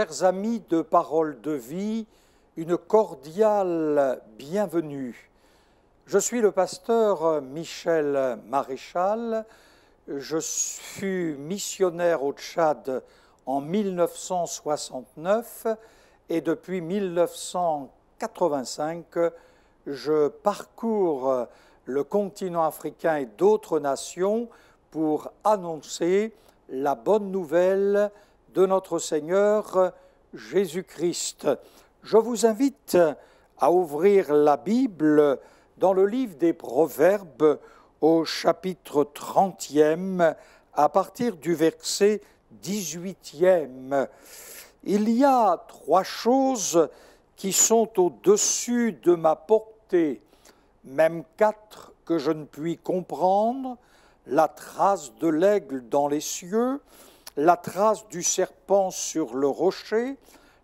chers amis de Parole de Vie, une cordiale bienvenue. Je suis le pasteur Michel Maréchal. Je fus missionnaire au Tchad en 1969 et depuis 1985, je parcours le continent africain et d'autres nations pour annoncer la bonne nouvelle de notre Seigneur Jésus-Christ. Je vous invite à ouvrir la Bible dans le livre des Proverbes au chapitre 30e à partir du verset 18e. Il y a trois choses qui sont au-dessus de ma portée, même quatre que je ne puis comprendre, la trace de l'aigle dans les cieux, la trace du serpent sur le rocher,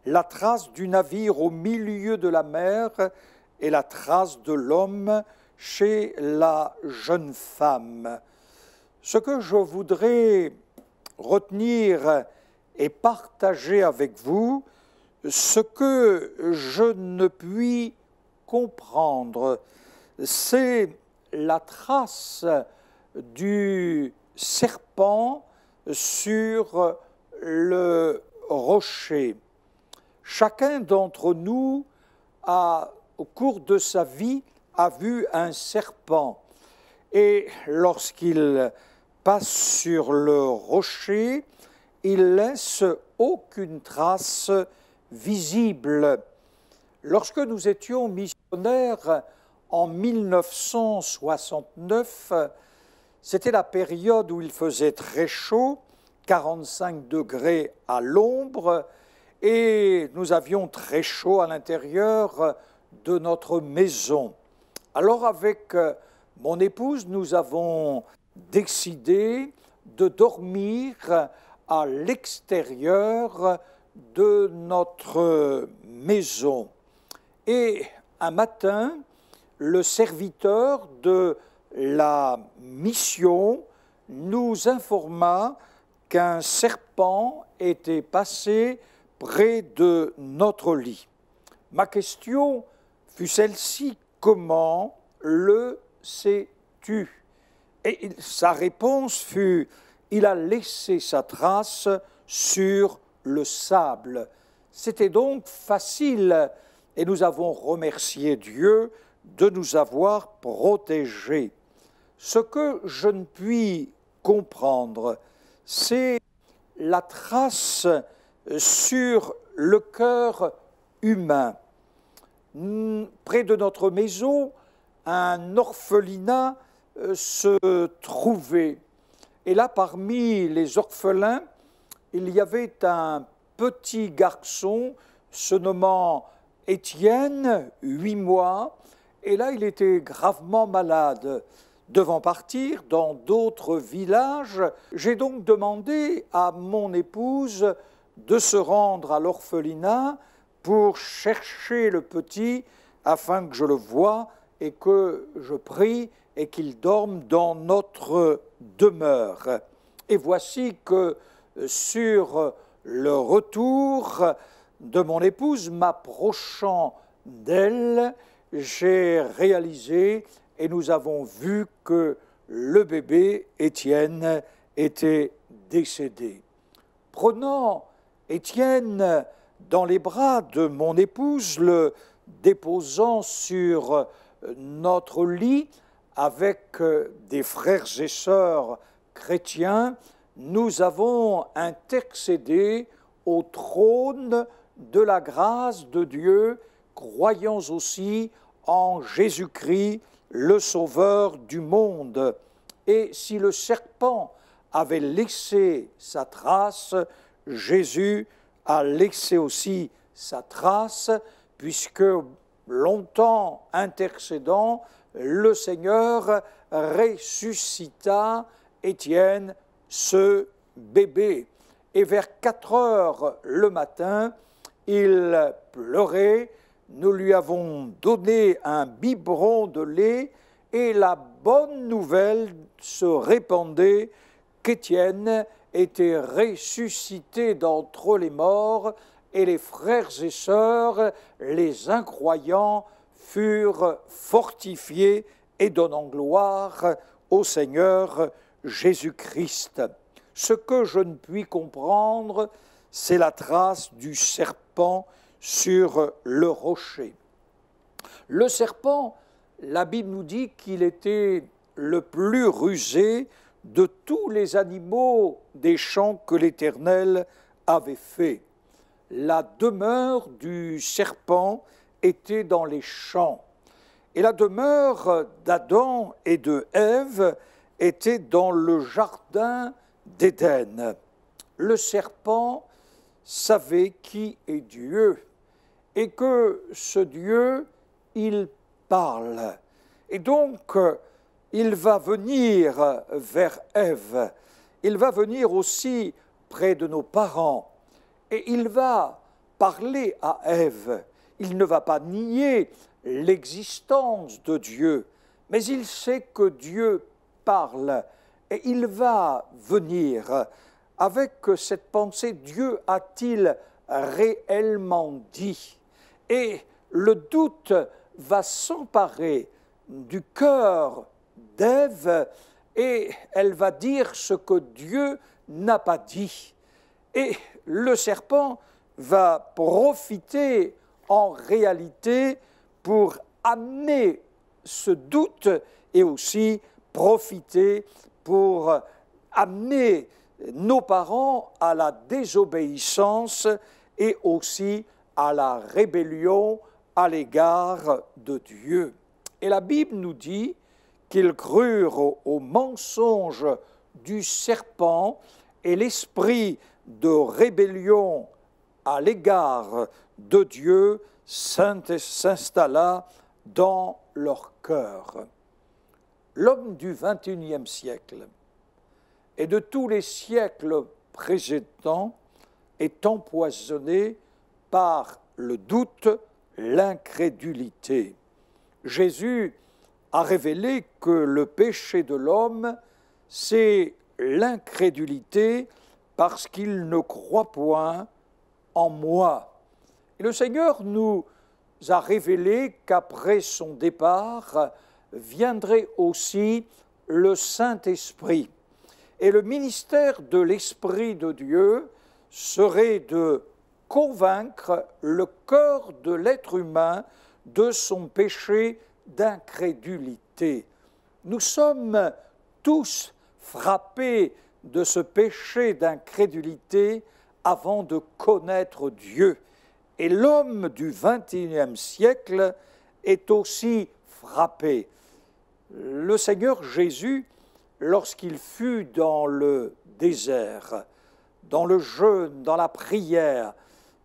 la trace du navire au milieu de la mer et la trace de l'homme chez la jeune femme. Ce que je voudrais retenir et partager avec vous, ce que je ne puis comprendre, c'est la trace du serpent sur le rocher. Chacun d'entre nous a, au cours de sa vie, a vu un serpent. Et lorsqu'il passe sur le rocher, il laisse aucune trace visible. Lorsque nous étions missionnaires en 1969, c'était la période où il faisait très chaud, 45 degrés à l'ombre, et nous avions très chaud à l'intérieur de notre maison. Alors avec euh, mon épouse, nous avons décidé de dormir à l'extérieur de notre maison. Et un matin, le serviteur de la mission nous informa qu'un serpent était passé près de notre lit. Ma question fut celle-ci, comment le sais-tu Et sa réponse fut, il a laissé sa trace sur le sable. C'était donc facile et nous avons remercié Dieu de nous avoir protégés. Ce que je ne puis comprendre, c'est la trace sur le cœur humain. Près de notre maison, un orphelinat euh, se trouvait. Et là, parmi les orphelins, il y avait un petit garçon se nommant Étienne, huit mois, et là, il était gravement malade devant partir dans d'autres villages. J'ai donc demandé à mon épouse de se rendre à l'orphelinat pour chercher le petit afin que je le voie et que je prie et qu'il dorme dans notre demeure. Et voici que sur le retour de mon épouse, m'approchant d'elle, j'ai réalisé et nous avons vu que le bébé Étienne était décédé. Prenant Étienne dans les bras de mon épouse, le déposant sur notre lit avec euh, des frères et sœurs chrétiens, nous avons intercédé au trône de la grâce de Dieu, croyant aussi en Jésus-Christ, le sauveur du monde. Et si le serpent avait laissé sa trace, Jésus a laissé aussi sa trace, puisque longtemps intercédant, le Seigneur ressuscita Étienne, ce bébé. Et vers 4 heures le matin, il pleurait, nous lui avons donné un biberon de lait et la bonne nouvelle se répandait qu'Étienne était ressuscité d'entre les morts et les frères et sœurs, les incroyants, furent fortifiés et donnant gloire au Seigneur Jésus-Christ. Ce que je ne puis comprendre, c'est la trace du serpent sur le rocher. Le serpent, la Bible nous dit qu'il était le plus rusé de tous les animaux des champs que l'Éternel avait fait. La demeure du serpent était dans les champs, et la demeure d'Adam et de Ève était dans le jardin d'Éden. Le serpent savait qui est Dieu et que ce Dieu, il parle. Et donc, il va venir vers Ève, il va venir aussi près de nos parents, et il va parler à Ève. Il ne va pas nier l'existence de Dieu, mais il sait que Dieu parle, et il va venir avec cette pensée, Dieu a-t-il réellement dit et le doute va s'emparer du cœur d'Ève et elle va dire ce que Dieu n'a pas dit. Et le serpent va profiter en réalité pour amener ce doute et aussi profiter pour amener nos parents à la désobéissance et aussi à la rébellion à l'égard de Dieu. Et la Bible nous dit qu'ils crurent au mensonge du serpent et l'esprit de rébellion à l'égard de Dieu s'installa dans leur cœur. L'homme du XXIe siècle et de tous les siècles précédents est empoisonné par le doute, l'incrédulité. Jésus a révélé que le péché de l'homme, c'est l'incrédulité parce qu'il ne croit point en moi. Et le Seigneur nous a révélé qu'après son départ viendrait aussi le Saint-Esprit. Et le ministère de l'Esprit de Dieu serait de convaincre le cœur de l'être humain de son péché d'incrédulité. Nous sommes tous frappés de ce péché d'incrédulité avant de connaître Dieu. Et l'homme du XXIe siècle est aussi frappé. Le Seigneur Jésus, lorsqu'il fut dans le désert, dans le jeûne, dans la prière,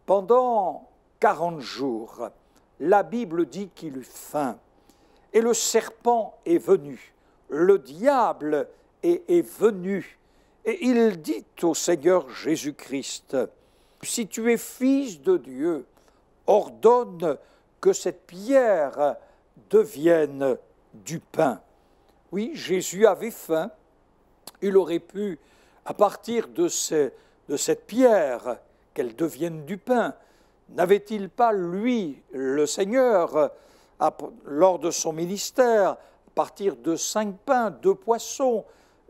pendant quarante jours, la Bible dit qu'il eut faim. Et le serpent est venu, le diable est, venu. Et il dit au Seigneur Jésus-Christ, si tu es fils de Dieu, ordonne que cette pierre devienne du pain. Oui, Jésus avait faim. Il aurait pu, à partir de cette pierre, qu'elle devienne du pain. N'avait-il pas, lui, le Seigneur, lors de son ministère, à partir de cinq pains, deux poissons,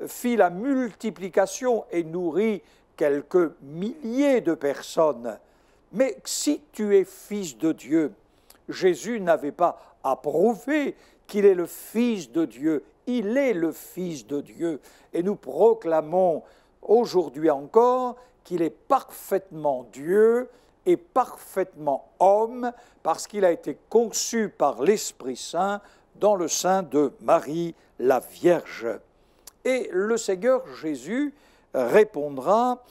fit la multiplication et nourrit quelques milliers de personnes. Mais si tu es fils de Dieu, Jésus n'avait pas à prouver qu'il est le fils de Dieu. Il est le fils de Dieu. Et nous proclamons aujourd'hui encore qu'il est parfaitement Dieu et parfaitement homme, parce qu'il a été conçu par l'Esprit Saint dans le sein de Marie la Vierge. Et le Seigneur Jésus répondra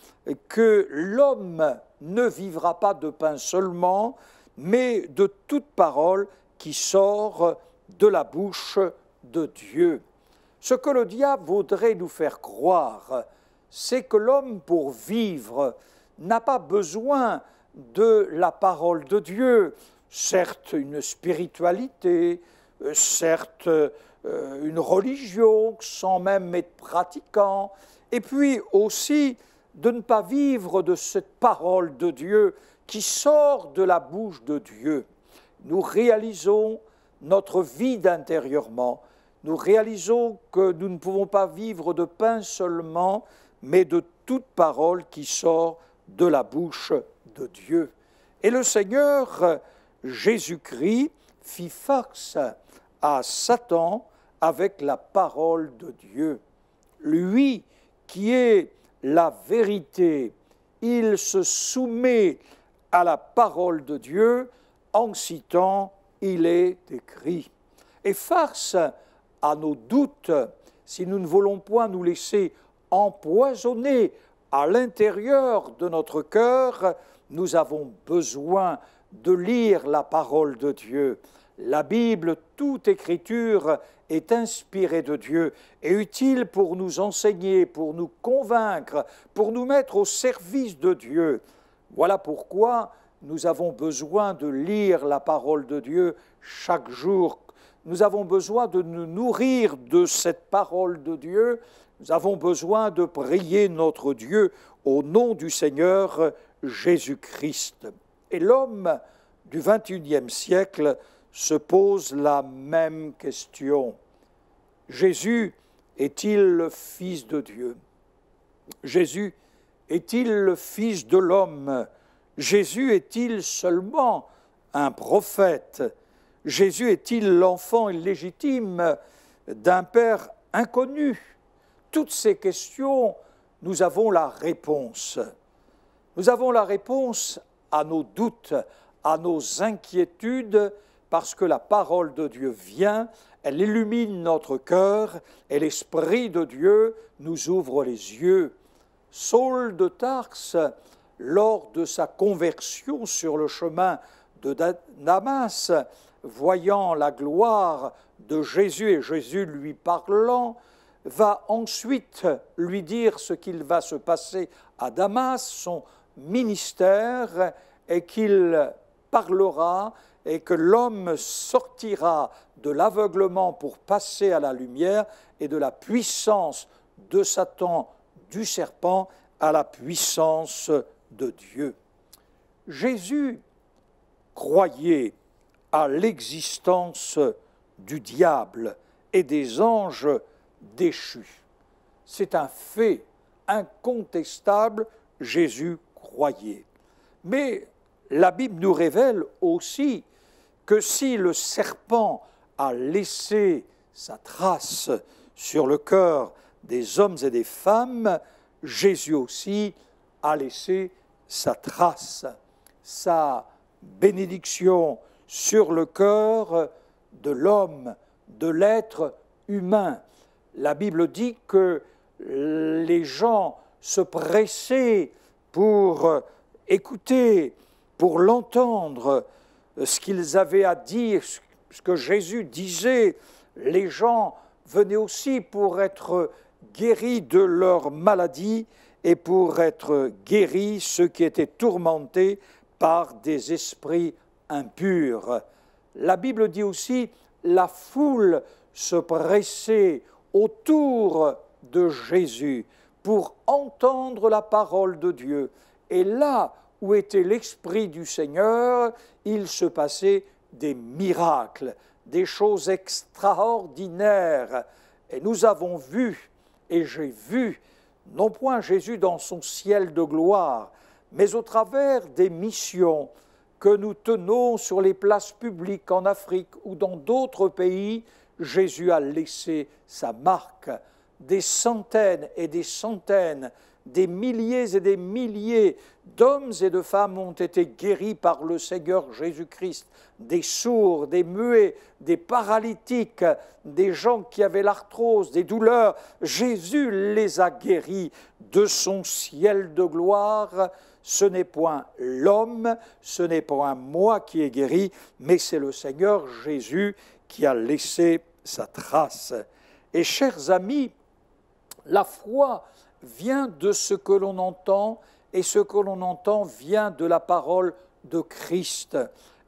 que l'homme ne vivra pas de pain seulement, mais de toute parole qui sort de la bouche de Dieu. Ce que le diable voudrait nous faire croire, c'est que l'homme, pour vivre, n'a pas besoin de la parole de Dieu, certes une spiritualité, euh, certes euh, une religion, sans même être pratiquant, et puis aussi de ne pas vivre de cette parole de Dieu qui sort de la bouche de Dieu. Nous réalisons notre vide intérieurement, nous réalisons que nous ne pouvons pas vivre de pain seulement, mais de toute parole qui sort de la bouche de Dieu. Et le Seigneur Jésus-Christ fit farce à Satan avec la parole de Dieu. Lui qui est la vérité, il se soumet à la parole de Dieu en citant Il est écrit. Et farce à nos doutes, si nous ne voulons point nous laisser empoisonné à l'intérieur de notre cœur, nous avons besoin de lire la parole de Dieu. La Bible, toute écriture, est inspirée de Dieu et utile pour nous enseigner, pour nous convaincre, pour nous mettre au service de Dieu. Voilà pourquoi nous avons besoin de lire la parole de Dieu chaque jour. Nous avons besoin de nous nourrir de cette parole de Dieu nous avons besoin de prier notre Dieu au nom du Seigneur Jésus-Christ. Et l'homme du XXIe siècle se pose la même question. Jésus est-il le Fils de Dieu Jésus est-il le Fils de l'homme Jésus est-il seulement un prophète Jésus est-il l'enfant illégitime d'un Père inconnu toutes ces questions, nous avons la réponse. Nous avons la réponse à nos doutes, à nos inquiétudes, parce que la parole de Dieu vient, elle illumine notre cœur, et l'Esprit de Dieu nous ouvre les yeux. Saul de Tarse, lors de sa conversion sur le chemin de Damas, voyant la gloire de Jésus et Jésus lui parlant, va ensuite lui dire ce qu'il va se passer à Damas, son ministère, et qu'il parlera et que l'homme sortira de l'aveuglement pour passer à la lumière et de la puissance de Satan, du serpent, à la puissance de Dieu. Jésus croyait à l'existence du diable et des anges déchu. C'est un fait incontestable, Jésus croyait. Mais la Bible nous révèle aussi que si le serpent a laissé sa trace sur le cœur des hommes et des femmes, Jésus aussi a laissé sa trace, sa bénédiction sur le cœur de l'homme, de l'être humain la Bible dit que les gens se pressaient pour écouter, pour l'entendre, ce qu'ils avaient à dire, ce que Jésus disait. Les gens venaient aussi pour être guéris de leur maladie et pour être guéris ceux qui étaient tourmentés par des esprits impurs. La Bible dit aussi, la foule se pressait autour de Jésus pour entendre la parole de Dieu. Et là où était l'Esprit du Seigneur, il se passait des miracles, des choses extraordinaires. Et nous avons vu, et j'ai vu, non point Jésus dans son ciel de gloire, mais au travers des missions que nous tenons sur les places publiques en Afrique ou dans d'autres pays, Jésus a laissé sa marque. Des centaines et des centaines, des milliers et des milliers d'hommes et de femmes ont été guéris par le Seigneur Jésus-Christ. Des sourds, des muets, des paralytiques, des gens qui avaient l'arthrose, des douleurs. Jésus les a guéris de son ciel de gloire. Ce n'est point l'homme, ce n'est point moi qui ai guéri, mais c'est le Seigneur Jésus qui a laissé sa trace. Et chers amis, la foi vient de ce que l'on entend et ce que l'on entend vient de la parole de Christ.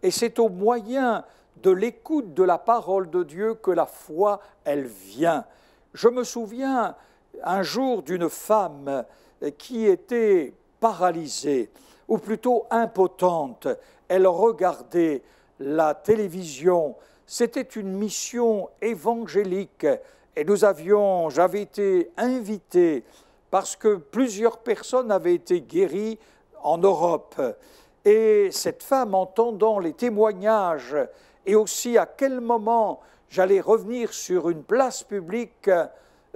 Et c'est au moyen de l'écoute de la parole de Dieu que la foi, elle vient. Je me souviens un jour d'une femme qui était paralysée, ou plutôt impotente. Elle regardait la télévision c'était une mission évangélique et nous avions, j'avais été invité parce que plusieurs personnes avaient été guéries en Europe. Et cette femme, entendant les témoignages et aussi à quel moment j'allais revenir sur une place publique,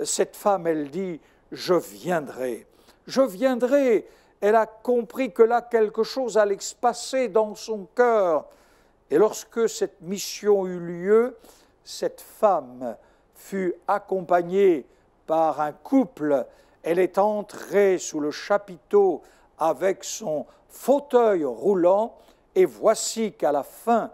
cette femme, elle dit, je viendrai. Je viendrai. Elle a compris que là, quelque chose allait se passer dans son cœur. Et lorsque cette mission eut lieu, cette femme fut accompagnée par un couple. Elle est entrée sous le chapiteau avec son fauteuil roulant, et voici qu'à la fin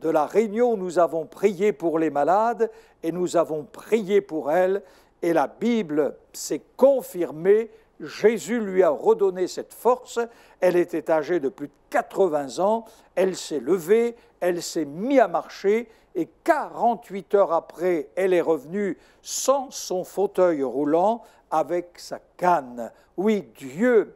de la réunion, nous avons prié pour les malades et nous avons prié pour elle, et la Bible s'est confirmée Jésus lui a redonné cette force. Elle était âgée de plus de 80 ans. Elle s'est levée, elle s'est mise à marcher. Et 48 heures après, elle est revenue sans son fauteuil roulant, avec sa canne. Oui, Dieu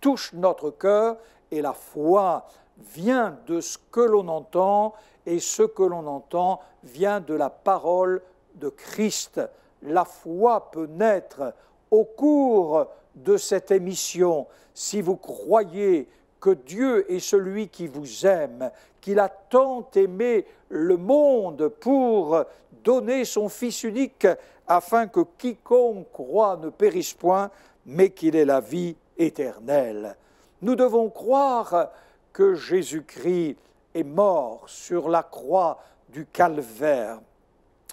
touche notre cœur et la foi vient de ce que l'on entend et ce que l'on entend vient de la parole de Christ. La foi peut naître au cours de cette émission, si vous croyez que Dieu est celui qui vous aime, qu'il a tant aimé le monde pour donner son Fils unique, afin que quiconque croit ne périsse point, mais qu'il ait la vie éternelle. Nous devons croire que Jésus-Christ est mort sur la croix du calvaire,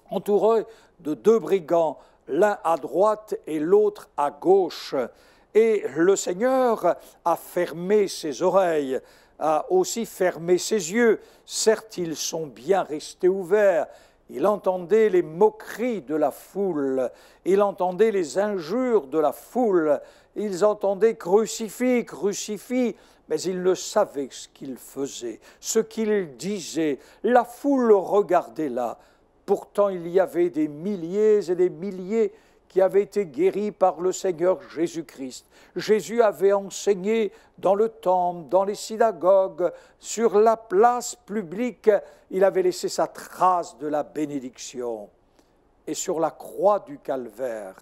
entouré de deux brigands, l'un à droite et l'autre à gauche. Et le Seigneur a fermé ses oreilles, a aussi fermé ses yeux. Certes, ils sont bien restés ouverts. Il entendait les moqueries de la foule, il entendait les injures de la foule, ils entendaient crucifie, crucifie, mais ils ne savaient ce qu'ils faisaient, ce qu'ils disaient. La foule regardait là, Pourtant, il y avait des milliers et des milliers qui avaient été guéris par le Seigneur Jésus-Christ. Jésus avait enseigné dans le temple, dans les synagogues, sur la place publique. Il avait laissé sa trace de la bénédiction. Et sur la croix du Calvaire,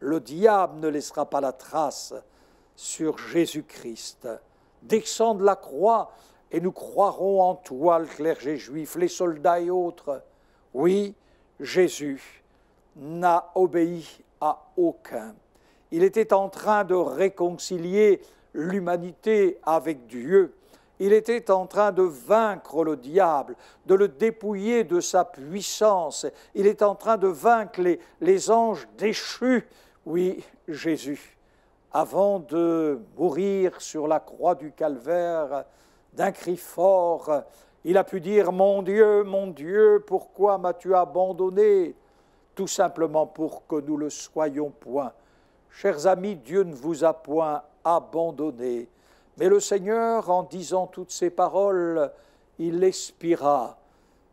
le diable ne laissera pas la trace sur Jésus-Christ. Descends de la croix et nous croirons en toi, le clergé juif, les soldats et autres oui, Jésus n'a obéi à aucun. Il était en train de réconcilier l'humanité avec Dieu. Il était en train de vaincre le diable, de le dépouiller de sa puissance. Il est en train de vaincre les, les anges déchus. Oui, Jésus, avant de mourir sur la croix du calvaire, d'un cri fort, il a pu dire, Mon Dieu, mon Dieu, pourquoi m'as-tu abandonné Tout simplement pour que nous le soyons point. Chers amis, Dieu ne vous a point abandonné. Mais le Seigneur, en disant toutes ces paroles, il expira.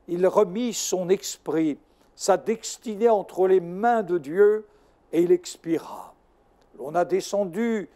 Il remit son esprit, sa destinée entre les mains de Dieu, et il expira. On a descendu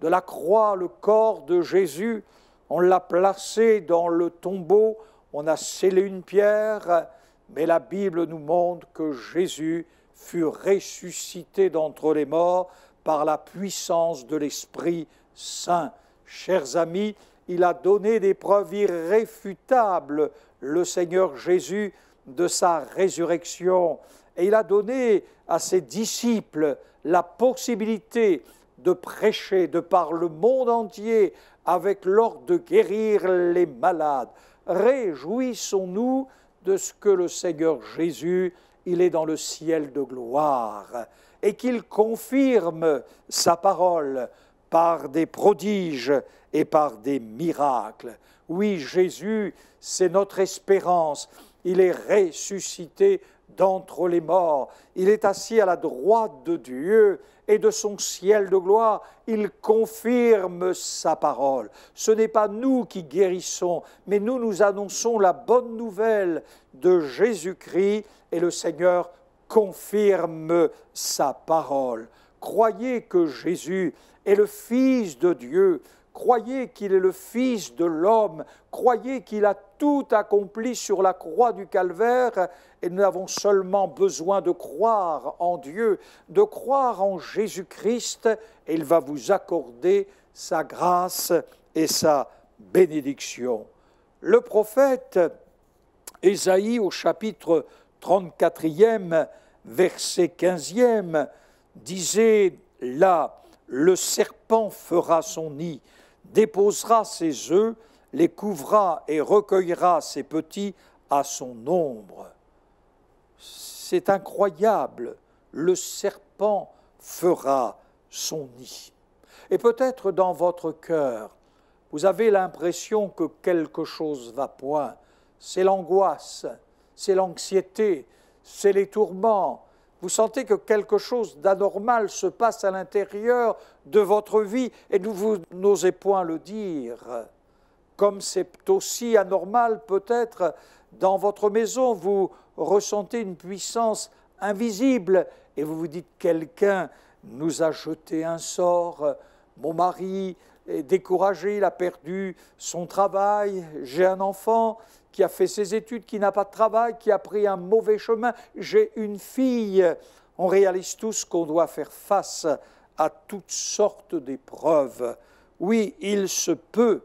de la croix le corps de Jésus on l'a placé dans le tombeau, on a scellé une pierre, mais la Bible nous montre que Jésus fut ressuscité d'entre les morts par la puissance de l'Esprit Saint. Chers amis, il a donné des preuves irréfutables, le Seigneur Jésus, de sa résurrection. Et il a donné à ses disciples la possibilité de prêcher de par le monde entier avec l'ordre de guérir les malades. Réjouissons-nous de ce que le Seigneur Jésus, il est dans le ciel de gloire, et qu'il confirme sa parole par des prodiges et par des miracles. Oui, Jésus, c'est notre espérance. Il est ressuscité d'entre les morts. Il est assis à la droite de Dieu et de son ciel de gloire, il confirme sa parole. Ce n'est pas nous qui guérissons, mais nous nous annonçons la bonne nouvelle de Jésus-Christ et le Seigneur confirme sa parole. Croyez que Jésus est le Fils de Dieu, croyez qu'il est le Fils de l'homme, croyez qu'il a tout accompli sur la croix du Calvaire, et nous avons seulement besoin de croire en Dieu, de croire en Jésus-Christ, et il va vous accorder sa grâce et sa bénédiction. Le prophète Ésaïe au chapitre 34e, verset 15e, disait là, le serpent fera son nid déposera ses œufs, les couvra et recueillera ses petits à son ombre. C'est incroyable, le serpent fera son nid. Et peut-être dans votre cœur, vous avez l'impression que quelque chose va point. C'est l'angoisse, c'est l'anxiété, c'est les tourments, vous sentez que quelque chose d'anormal se passe à l'intérieur de votre vie et vous n'osez point le dire. Comme c'est aussi anormal peut-être dans votre maison, vous ressentez une puissance invisible et vous vous dites quelqu'un nous a jeté un sort, mon mari, découragé, il a perdu son travail, j'ai un enfant qui a fait ses études, qui n'a pas de travail, qui a pris un mauvais chemin, j'ai une fille. On réalise tous qu'on doit faire face à toutes sortes d'épreuves. Oui, il se peut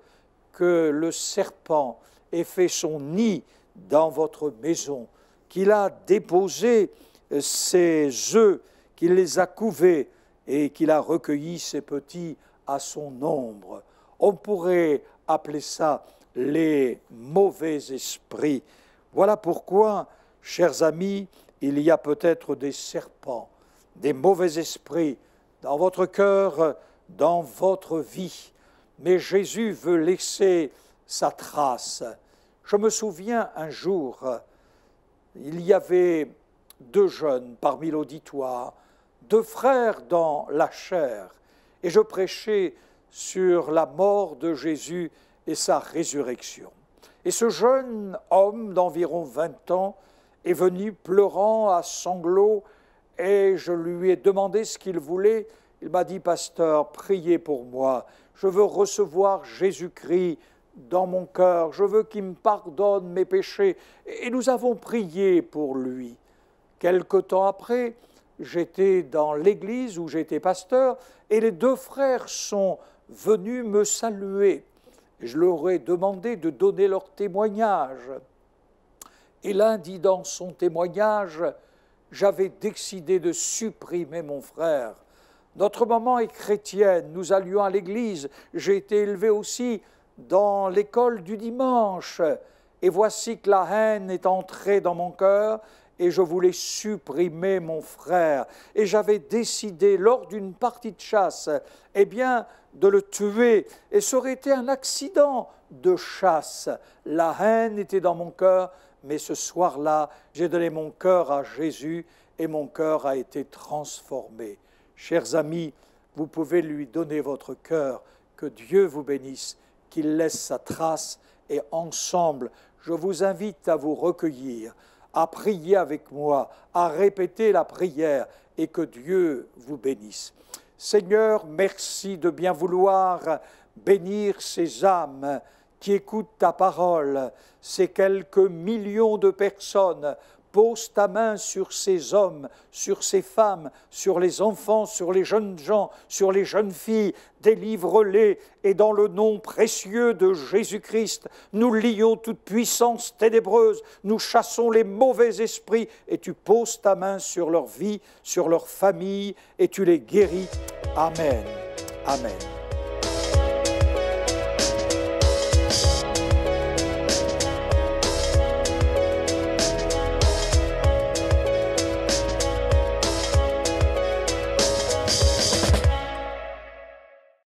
que le serpent ait fait son nid dans votre maison, qu'il a déposé ses œufs, qu'il les a couvés et qu'il a recueilli ses petits à son ombre. On pourrait appeler ça les mauvais esprits. Voilà pourquoi, chers amis, il y a peut-être des serpents, des mauvais esprits dans votre cœur, dans votre vie. Mais Jésus veut laisser sa trace. Je me souviens un jour, il y avait deux jeunes parmi l'auditoire, deux frères dans la chair, et je prêchais sur la mort de Jésus et sa résurrection. Et ce jeune homme d'environ 20 ans est venu pleurant à sanglots et je lui ai demandé ce qu'il voulait. Il m'a dit, Pasteur, priez pour moi. Je veux recevoir Jésus-Christ dans mon cœur. Je veux qu'il me pardonne mes péchés. Et nous avons prié pour lui. Quelque temps après, j'étais dans l'église où j'étais pasteur, et les deux frères sont venus me saluer. Je leur ai demandé de donner leur témoignage. Et l'un dit dans son témoignage, j'avais décidé de supprimer mon frère. Notre maman est chrétienne, nous allions à l'église, j'ai été élevé aussi dans l'école du dimanche, et voici que la haine est entrée dans mon cœur, et je voulais supprimer mon frère. Et j'avais décidé, lors d'une partie de chasse, eh bien, de le tuer. Et ça aurait été un accident de chasse. La haine était dans mon cœur, mais ce soir-là, j'ai donné mon cœur à Jésus et mon cœur a été transformé. Chers amis, vous pouvez lui donner votre cœur. Que Dieu vous bénisse, qu'il laisse sa trace et ensemble, je vous invite à vous recueillir à prier avec moi, à répéter la prière et que Dieu vous bénisse. Seigneur, merci de bien vouloir bénir ces âmes qui écoutent ta parole, ces quelques millions de personnes Pose ta main sur ces hommes, sur ces femmes, sur les enfants, sur les jeunes gens, sur les jeunes filles. Délivre-les et dans le nom précieux de Jésus-Christ, nous lions toute puissance ténébreuse, nous chassons les mauvais esprits et tu poses ta main sur leur vie, sur leur famille et tu les guéris. Amen. Amen.